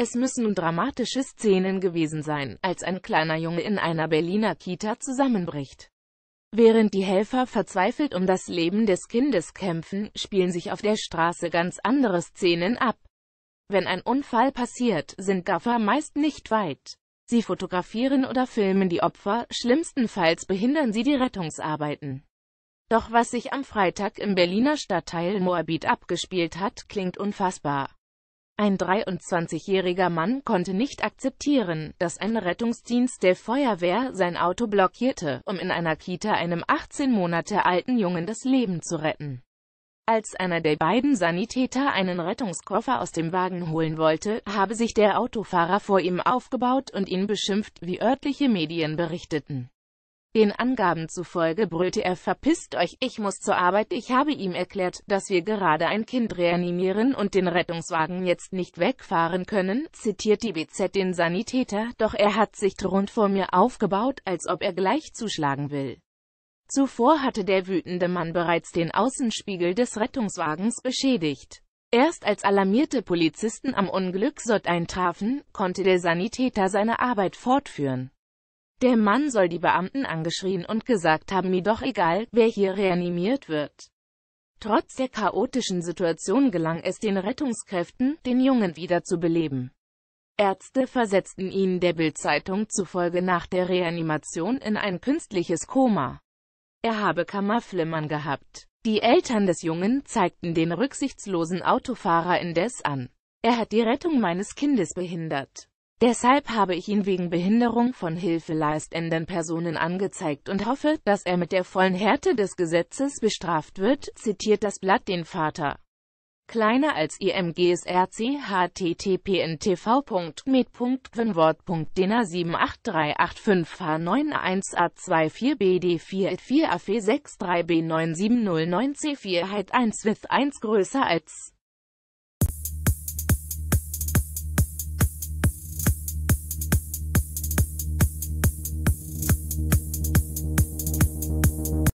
Es müssen dramatische Szenen gewesen sein, als ein kleiner Junge in einer Berliner Kita zusammenbricht. Während die Helfer verzweifelt um das Leben des Kindes kämpfen, spielen sich auf der Straße ganz andere Szenen ab. Wenn ein Unfall passiert, sind Gaffer meist nicht weit. Sie fotografieren oder filmen die Opfer, schlimmstenfalls behindern sie die Rettungsarbeiten. Doch was sich am Freitag im Berliner Stadtteil Moabit abgespielt hat, klingt unfassbar. Ein 23-jähriger Mann konnte nicht akzeptieren, dass ein Rettungsdienst der Feuerwehr sein Auto blockierte, um in einer Kita einem 18 Monate alten Jungen das Leben zu retten. Als einer der beiden Sanitäter einen Rettungskoffer aus dem Wagen holen wollte, habe sich der Autofahrer vor ihm aufgebaut und ihn beschimpft, wie örtliche Medien berichteten. Den Angaben zufolge brüllte er verpisst euch, ich muss zur Arbeit, ich habe ihm erklärt, dass wir gerade ein Kind reanimieren und den Rettungswagen jetzt nicht wegfahren können, zitiert die BZ den Sanitäter, doch er hat sich rund vor mir aufgebaut, als ob er gleich zuschlagen will. Zuvor hatte der wütende Mann bereits den Außenspiegel des Rettungswagens beschädigt. Erst als alarmierte Polizisten am Unglücksort eintrafen, konnte der Sanitäter seine Arbeit fortführen. Der Mann soll die Beamten angeschrien und gesagt haben, mir doch egal, wer hier reanimiert wird. Trotz der chaotischen Situation gelang es den Rettungskräften, den Jungen wieder zu beleben. Ärzte versetzten ihn der Bildzeitung zufolge nach der Reanimation in ein künstliches Koma. Er habe Kammerflimmern gehabt. Die Eltern des Jungen zeigten den rücksichtslosen Autofahrer indes an. Er hat die Rettung meines Kindes behindert. Deshalb habe ich ihn wegen Behinderung von hilfeleistenden Personen angezeigt und hoffe, dass er mit der vollen Härte des Gesetzes bestraft wird, zitiert das Blatt den Vater. Kleiner als imgsrc httpntv.med.quenwort.dena 78385 h 91 a 24 bd 44 af 63 b 9709 c 4 halt 1 with 1 größer als